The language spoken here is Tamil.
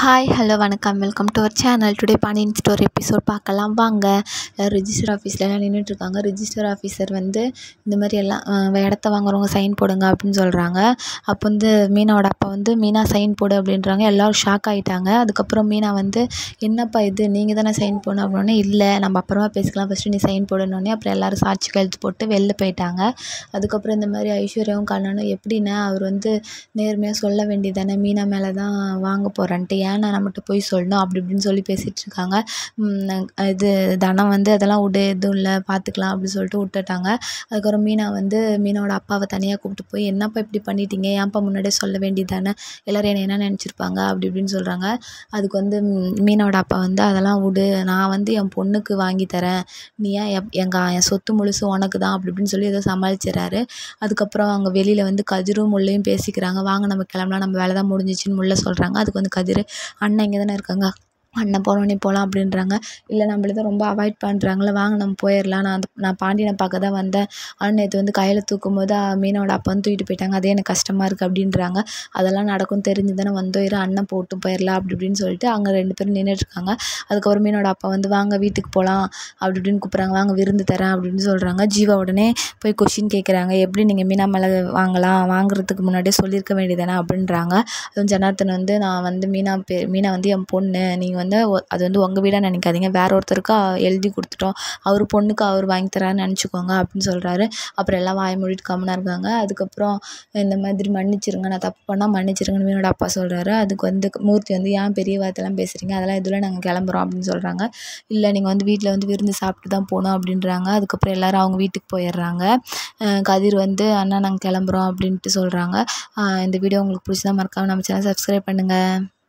ஹாய் ஹலோ வணக்கம் welcome to our channel today Pandian store episode பார்க்கலாம் வாங்க ரிஜிஸ்டர் ஆஃபீஸ்லலாம் நின்றுட்டுருக்காங்க ரிஜிஸ்டர் ஆஃபீஸர் வந்து இந்த மாதிரி எல்லாம் இடத்த வாங்குறவங்க சைன் போடுங்க அப்படின்னு சொல்கிறாங்க அப்போ வந்து மீனாவோட அப்பா வந்து மீனா சைன் போடு அப்படின்றாங்க எல்லோரும் ஷாக் ஆகிட்டாங்க அதுக்கப்புறம் மீனா வந்து என்னப்பா இது நீங்கள் தானே சைன் போடணும் அப்படின்னே இல்லை நம்ம அப்புறமா பேசிக்கலாம் ஃபஸ்ட்டு நீ சைன் போடணுன்னே அப்புறம் எல்லோரும் சாட்சி கழுத்து போட்டு வெளில போயிட்டாங்க அதுக்கப்புறம் இந்த மாதிரி ஐஸ்வர்யாவும் கண்ணனும் எப்படின்னா அவர் வந்து நேர்மையாக சொல்ல வேண்டியதானே மீனா மேலே தான் வாங்க போகிறேன்ட்டு ஏன் நான் மட்டும் போய் சொல்லணும் அப்படி இப்படின்னு சொல்லி பேசிகிட்டு இருக்காங்க இது தனம் வந்து அதெல்லாம் விடு எதுவும் இல்லை பார்த்துக்கலாம் அப்படின்னு சொல்லிட்டு விட்டுட்டாங்க அதுக்கப்புறம் மீனா வந்து மீனாவோட அப்பாவை தனியாக கூப்பிட்டு போய் என்னப்பா இப்படி பண்ணிட்டீங்க ஏன்ப்பா முன்னாடியே சொல்ல வேண்டியது தானே எல்லோரும் என்னை என்ன நினச்சிருப்பாங்க அப்படி இப்படின்னு சொல்கிறாங்க அதுக்கு வந்து மீனோட அப்பா வந்து அதெல்லாம் விடு நான் வந்து என் பொண்ணுக்கு வாங்கி தரேன் நீ ஏன் எங்கள் என் சொத்து முழுசு உனக்கு தான் அப்படி இப்படின்னு சொல்லி ஏதோ சமாளிச்சிடறாரு அதுக்கப்புறம் அவங்க வெளியில் வந்து கதிரும் முள்ளையும் பேசிக்கிறாங்க வாங்க நம்ம கிளம்பலாம் நம்ம வேலை தான் முடிஞ்சிச்சின்னு முள்ள சொல்கிறாங்க அதுக்கு வந்து கதிர் அண்ணன் இங்கே தானே இருக்காங்க அண்ணன் போகிறோம் நீ போகலாம் அப்படின்றாங்க இல்லை நம்மள ரொம்ப அவாய்ட் பண்ணுறாங்கள்ல வாங்க நம்ம போயிடலாம் நான் அந்த நான் பாண்டியனை பார்க்க தான் வந்தேன் ஆனால் நேற்று வந்து கையில் தூக்கும் போது மீனோட அப்பா வந்து தூக்கிட்டு போயிட்டாங்க அதே எனக்கு கஷ்டமாக இருக்குது அப்படின்றாங்க அதெல்லாம் நடக்கும் தெரிஞ்சு தானே வந்தோம் இரு அண்ணன் போட்டு போயிடலாம் அப்படி இப்படின்னு சொல்லிட்டு அங்கே ரெண்டு பேரும் நின்றுட்டுருக்காங்க அதுக்கப்புறம் மீனோட அப்பா வந்து வாங்க வீட்டுக்கு போகலாம் அப்படி இப்படின்னு கூப்பிட்றாங்க வாங்க விருந்து தரேன் அப்படின்னு சொல்கிறாங்க ஜீவா உடனே போய் கொஷின் கேட்குறாங்க எப்படி நீங்கள் மீனா மலை வாங்கலாம் வாங்குறதுக்கு முன்னாடியே சொல்லியிருக்க வேண்டியதானே அப்படின்றாங்க அதுவும் ஜனார்த்தன் வந்து நான் வந்து மீனா பே மீனா வந்து என் பொண்ணு நீங்கள் நீங்கள் வந்து அது வந்து உங்கள் வீடாக நினைக்காதீங்க வேறு ஒருத்தருக்கு எழுதி கொடுத்துட்டோம் அவர் பொண்ணுக்கு அவர் வாங்கி தராருன்னு நினச்சிக்கோங்க அப்படின்னு சொல்கிறாரு அப்புறம் எல்லாம் வாய மூடிட்டு கம்மனாக இருக்காங்க அதுக்கப்புறம் இந்த மாதிரி மன்னிச்சிருங்க நான் தப்பு பண்ணால் மன்னிச்சிருங்கன்னு என்னோட அப்பா சொல்கிறாரு அதுக்கு வந்து மூர்த்தி வந்து ஏன் பெரிய வார்த்தைலாம் பேசுகிறீங்க அதெல்லாம் இதில் நாங்கள் கிளம்புறோம் அப்படின்னு சொல்கிறாங்க இல்லை நீங்கள் வந்து வீட்டில் வந்து விருந்து சாப்பிட்டு தான் போகணும் அப்படின்றாங்க அதுக்கப்புறம் எல்லோரும் அவங்க வீட்டுக்கு போயிடுறாங்க கதிர் வந்து அண்ணா நாங்கள் கிளம்புறோம் அப்படின்ட்டு சொல்கிறாங்க இந்த வீடியோ உங்களுக்கு பிடிச்சதா மறக்காமல் நம்ம சேனல் சப்ஸ்கிரைப் பண்ணுங்கள்